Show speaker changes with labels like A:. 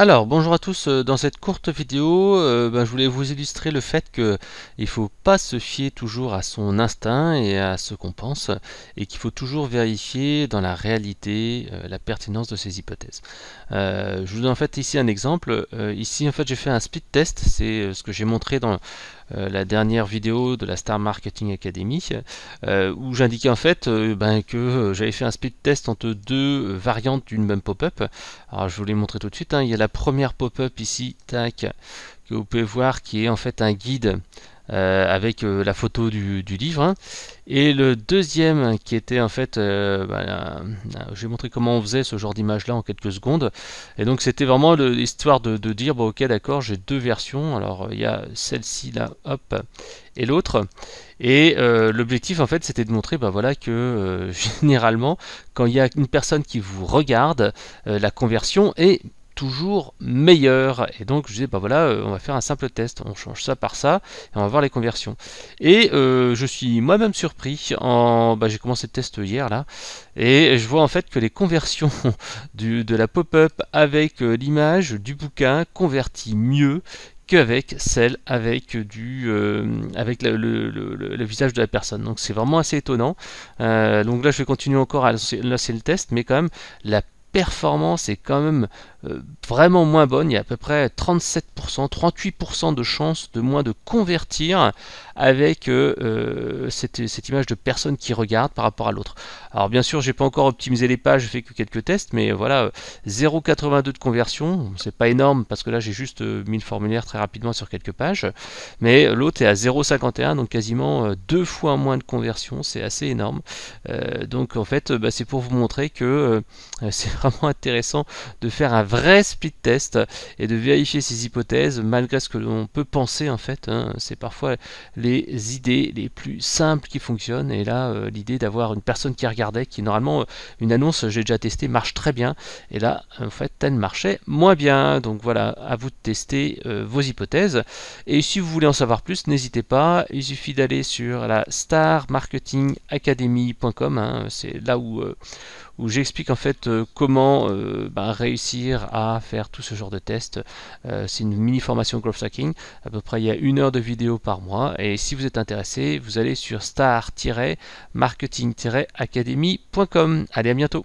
A: Alors bonjour à tous, euh, dans cette courte vidéo euh, ben, je voulais vous illustrer le fait qu'il ne faut pas se fier toujours à son instinct et à ce qu'on pense et qu'il faut toujours vérifier dans la réalité euh, la pertinence de ses hypothèses. je vous donne en fait ici un exemple, ici en fait j'ai fait un speed test, c'est ce que j'ai montré dans euh, la dernière vidéo de la Star Marketing Academy, euh, où j'indiquais en fait euh, ben, que j'avais fait un speed test entre deux variantes d'une même pop-up. Alors je vous l'ai montré tout de suite, hein. il y a la première pop-up ici, tac, que vous pouvez voir qui est en fait un guide euh, avec euh, la photo du, livre. Hein. Et le deuxième, qui était en fait, euh, bah, je vais montrer comment on faisait ce genre d'image-là en quelques secondes. Et donc c'était vraiment l'histoire de, dire, bon ok d'accord, j'ai deux versions. Alors il y a celle-ci là, hop, et l'autre. Et l'objectif en fait, c'était de montrer, bah voilà que généralement, quand il y a une personne qui vous regarde, la conversion est toujours meilleur. Et donc je disais, bah voilà, euh, on va faire un simple test, on change ça par ça, et on va voir les conversions. Et euh, je suis moi-même surpris, en... Bah, j'ai commencé le test hier là, et je vois en fait que les conversions du, de la pop-up avec euh, l'image du bouquin convertit mieux qu'avec celle avec du avec le, visage de la personne donc c'est vraiment assez étonnant donc là je vais continuer encore à, lancer le test mais quand même la performance est quand même euh, vraiment moins bonne. Il y a à peu près 37%, 38% de chances de moins de convertir avec euh, euh, cette, image de personne qui regarde par rapport à l'autre. Alors bien sûr, j'ai pas encore optimisé les pages, je fais que quelques tests, mais voilà, 0,82 de conversion, c'est pas énorme parce que là j'ai juste mis le formulaire très rapidement sur quelques pages, mais l'autre est à 0,51, donc quasiment deux fois moins de conversion, c'est assez énorme. donc en fait, bah, c'est pour vous montrer que c'est vraiment intéressant de faire un vrai split test et de vérifier ces hypothèses malgré ce que l'on peut penser en fait. Hein. C'est parfois les idées les plus simples qui fonctionnent et là euh, l'idée d'avoir une personne qui regardait qui normalement euh, une annonce j'ai déjà testé marche très bien et là en fait elle marchait moins bien. Donc voilà, à vous de tester euh, vos hypothèses. Et si vous voulez en savoir plus, n'hésitez pas, il suffit d'aller sur la starmarketingacademy.com, hein, c'est là où, où j'explique en fait euh, comment euh, bah, réussir à faire tout ce genre de tests. Euh, c'est une mini formation growth Tracking. À peu près il y a une heure de vidéo par mois. Et si vous êtes intéressé, vous allez sur star-marketing-academy.com. Allez à bientôt.